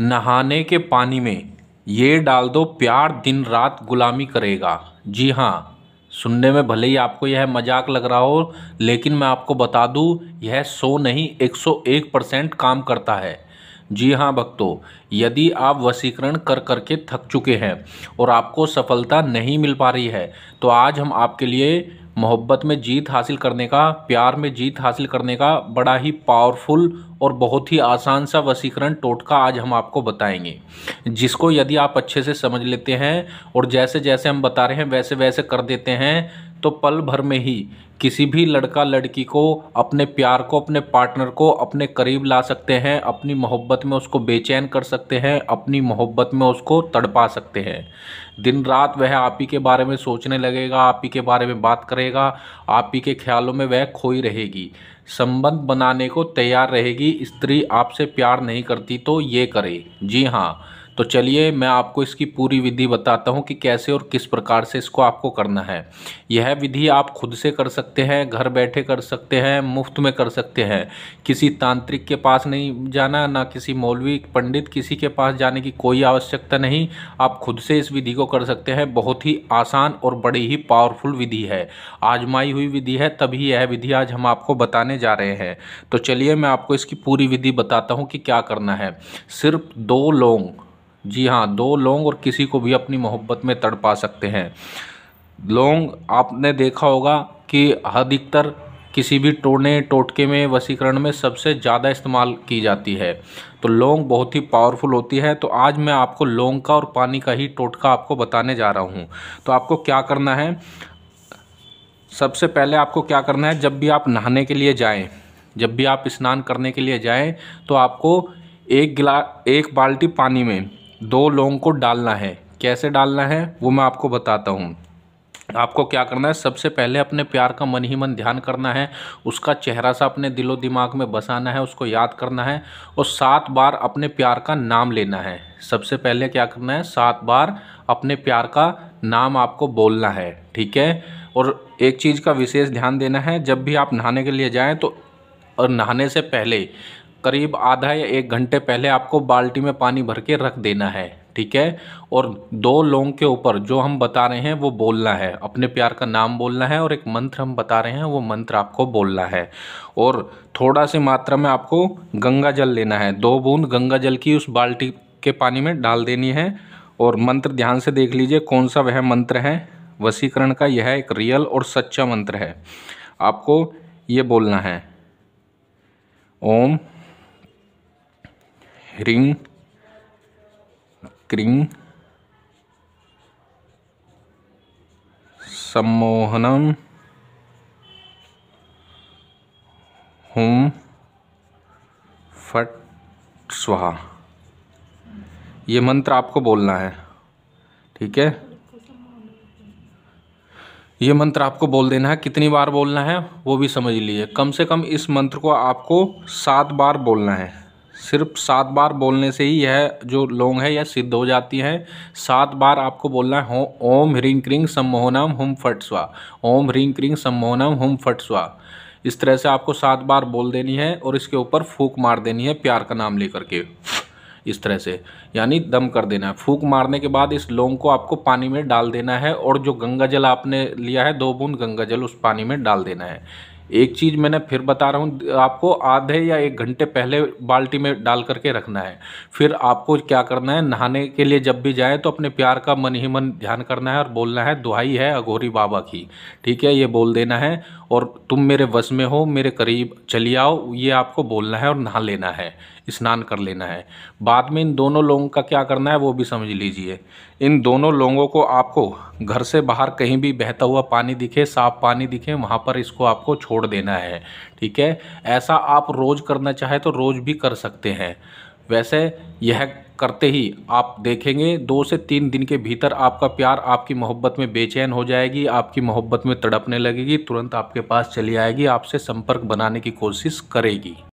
नहाने के पानी में ये डाल दो प्यार दिन रात गुलामी करेगा जी हाँ सुनने में भले ही आपको यह मजाक लग रहा हो लेकिन मैं आपको बता दूँ यह सो नहीं 101 परसेंट काम करता है जी हाँ भक्तों यदि आप वसीकरण कर करके थक चुके हैं और आपको सफलता नहीं मिल पा रही है तो आज हम आपके लिए मोहब्बत में जीत हासिल करने का प्यार में जीत हासिल करने का बड़ा ही पावरफुल और बहुत ही आसान सा वसीकरण टोटका आज हम आपको बताएंगे जिसको यदि आप अच्छे से समझ लेते हैं और जैसे जैसे हम बता रहे हैं वैसे वैसे कर देते हैं तो पल भर में ही किसी भी लड़का लड़की को अपने प्यार को अपने पार्टनर को अपने करीब ला सकते हैं अपनी मोहब्बत में उसको बेचैन कर सकते हैं अपनी मोहब्बत में उसको तड़पा सकते हैं दिन रात वह आप ही के बारे में सोचने लगेगा आप ही के बारे में बात करेगा आप ही के ख्यालों में वह खोई रहेगी संबंध बनाने को तैयार रहेगी स्त्री आपसे प्यार नहीं करती तो ये करे जी हाँ तो चलिए मैं आपको इसकी पूरी विधि बताता हूँ कि कैसे और किस प्रकार से इसको आपको करना है यह विधि आप खुद से कर सकते हैं घर बैठे कर सकते हैं मुफ्त में कर सकते हैं किसी तांत्रिक के पास नहीं जाना ना किसी मौलवी पंडित किसी के पास जाने की कोई आवश्यकता नहीं आप खुद से इस विधि को कर सकते हैं बहुत ही आसान और बड़ी ही पावरफुल विधि है आजमाई हुई विधि है तभी यह विधि आज हम आपको बताने जा रहे हैं तो चलिए मैं आपको इसकी पूरी विधि बताता हूँ कि क्या करना है सिर्फ दो लोंग जी हाँ दो लोंग और किसी को भी अपनी मोहब्बत में तड़पा सकते हैं लोंग आपने देखा होगा कि अधिकतर किसी भी टोने टोटके में वसीकरण में सबसे ज़्यादा इस्तेमाल की जाती है तो लौंग बहुत ही पावरफुल होती है तो आज मैं आपको लोंग का और पानी का ही टोटका आपको बताने जा रहा हूँ तो आपको क्या करना है सबसे पहले आपको क्या करना है जब भी आप नहाने के लिए जाएं जब भी आप स्नान करने के लिए जाएं तो आपको एक गिला एक बाल्टी पानी में दो लौंग को डालना है कैसे डालना है वो मैं आपको बताता हूँ आपको क्या करना है सबसे पहले अपने प्यार का मन ही मन ध्यान करना है उसका चेहरा सा अपने दिलो दिमाग में बसाना है उसको याद करना है और सात बार अपने प्यार का नाम लेना है सबसे पहले क्या करना है सात बार अपने प्यार का नाम आपको बोलना है ठीक है और एक चीज़ का विशेष ध्यान देना है जब भी आप नहाने के लिए जाएँ तो और नहाने से पहले करीब आधा या एक घंटे पहले आपको बाल्टी में पानी भर के रख देना है ठीक है और दो लोंग के ऊपर जो हम बता रहे हैं वो बोलना है अपने प्यार का नाम बोलना है और एक मंत्र हम बता रहे हैं वो मंत्र आपको बोलना है और थोड़ा सी मात्रा में आपको गंगा जल लेना है दो बूंद गंगा जल की उस बाल्टी के पानी में डाल देनी है और मंत्र ध्यान से देख लीजिए कौन सा वह मंत्र है वसीकरण का यह एक रियल और सच्चा मंत्र है आपको ये बोलना है ओम रिंग क्रिंग सम्मोहनम हूँ फट स्वाहा ये मंत्र आपको बोलना है ठीक है ये मंत्र आपको बोल देना है कितनी बार बोलना है वो भी समझ लीजिए कम से कम इस मंत्र को आपको सात बार बोलना है सिर्फ सात बार बोलने से ही यह जो लोंग है यह सिद्ध हो जाती है सात बार आपको बोलना है ओम ह्रीं क्रीं सम्मोहनम हुम फट स्वा ओम ह्रीं क्रीं सम्मोहनम हुम फट स्वा इस तरह से आपको सात बार बोल देनी है और इसके ऊपर फूक मार देनी है प्यार का नाम लेकर के इस तरह से यानी दम कर देना है फूक मारने के बाद इस लोंग को आपको पानी में डाल देना है और जो गंगा जल आपने लिया है दो बूंद गंगा जल उस पानी में डाल देना है एक चीज़ मैंने फिर बता रहा हूँ आपको आधे या एक घंटे पहले बाल्टी में डाल करके रखना है फिर आपको क्या करना है नहाने के लिए जब भी जाए तो अपने प्यार का मन ही मन ध्यान करना है और बोलना है दुहाई है अघोरी बाबा की ठीक है ये बोल देना है और तुम मेरे वश में हो मेरे करीब चली आओ ये आपको बोलना है और नहा लेना है स्नान कर लेना है बाद में इन दोनों लोगों का क्या करना है वो भी समझ लीजिए इन दोनों लोगों को आपको घर से बाहर कहीं भी बहता हुआ पानी दिखे साफ पानी दिखे वहाँ पर इसको आपको छोड़ छोड़ देना है ठीक है ऐसा आप रोज़ करना चाहें तो रोज़ भी कर सकते हैं वैसे यह करते ही आप देखेंगे दो से तीन दिन के भीतर आपका प्यार आपकी मोहब्बत में बेचैन हो जाएगी आपकी मोहब्बत में तड़पने लगेगी तुरंत आपके पास चली आएगी आपसे संपर्क बनाने की कोशिश करेगी